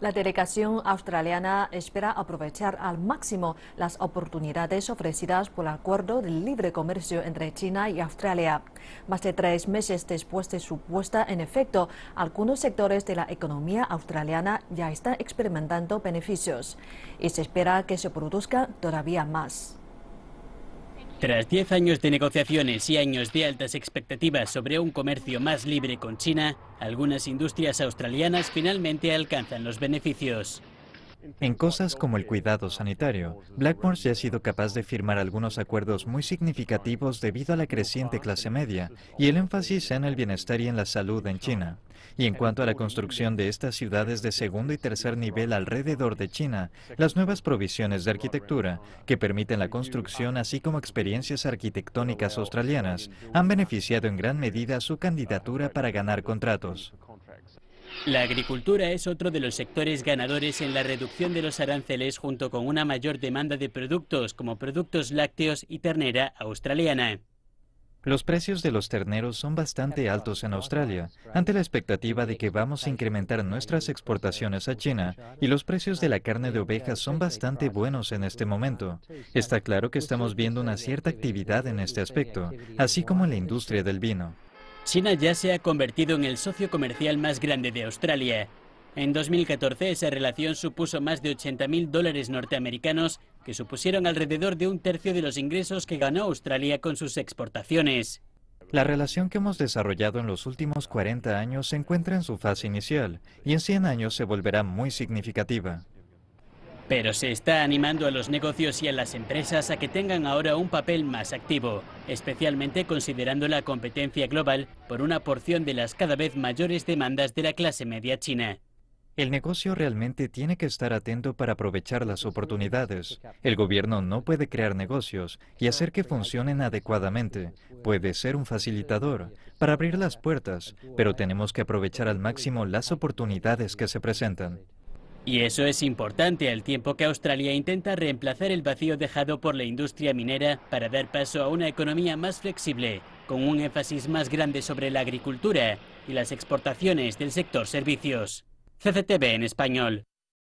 La delegación australiana espera aprovechar al máximo las oportunidades ofrecidas por el acuerdo de libre comercio entre China y Australia. Más de tres meses después de su puesta en efecto, algunos sectores de la economía australiana ya están experimentando beneficios y se espera que se produzca todavía más. Tras 10 años de negociaciones y años de altas expectativas sobre un comercio más libre con China, algunas industrias australianas finalmente alcanzan los beneficios. En cosas como el cuidado sanitario, Blackmores ya ha sido capaz de firmar algunos acuerdos muy significativos debido a la creciente clase media y el énfasis en el bienestar y en la salud en China. Y en cuanto a la construcción de estas ciudades de segundo y tercer nivel alrededor de China, las nuevas provisiones de arquitectura que permiten la construcción así como experiencias arquitectónicas australianas han beneficiado en gran medida su candidatura para ganar contratos. La agricultura es otro de los sectores ganadores en la reducción de los aranceles junto con una mayor demanda de productos como productos lácteos y ternera australiana. Los precios de los terneros son bastante altos en Australia, ante la expectativa de que vamos a incrementar nuestras exportaciones a China, y los precios de la carne de oveja son bastante buenos en este momento. Está claro que estamos viendo una cierta actividad en este aspecto, así como en la industria del vino. China ya se ha convertido en el socio comercial más grande de Australia. En 2014 esa relación supuso más de 80.000 dólares norteamericanos, que supusieron alrededor de un tercio de los ingresos que ganó Australia con sus exportaciones. La relación que hemos desarrollado en los últimos 40 años se encuentra en su fase inicial y en 100 años se volverá muy significativa. Pero se está animando a los negocios y a las empresas a que tengan ahora un papel más activo, especialmente considerando la competencia global por una porción de las cada vez mayores demandas de la clase media china. El negocio realmente tiene que estar atento para aprovechar las oportunidades. El gobierno no puede crear negocios y hacer que funcionen adecuadamente. Puede ser un facilitador para abrir las puertas, pero tenemos que aprovechar al máximo las oportunidades que se presentan. Y eso es importante al tiempo que Australia intenta reemplazar el vacío dejado por la industria minera para dar paso a una economía más flexible, con un énfasis más grande sobre la agricultura y las exportaciones del sector servicios. CCTV en español.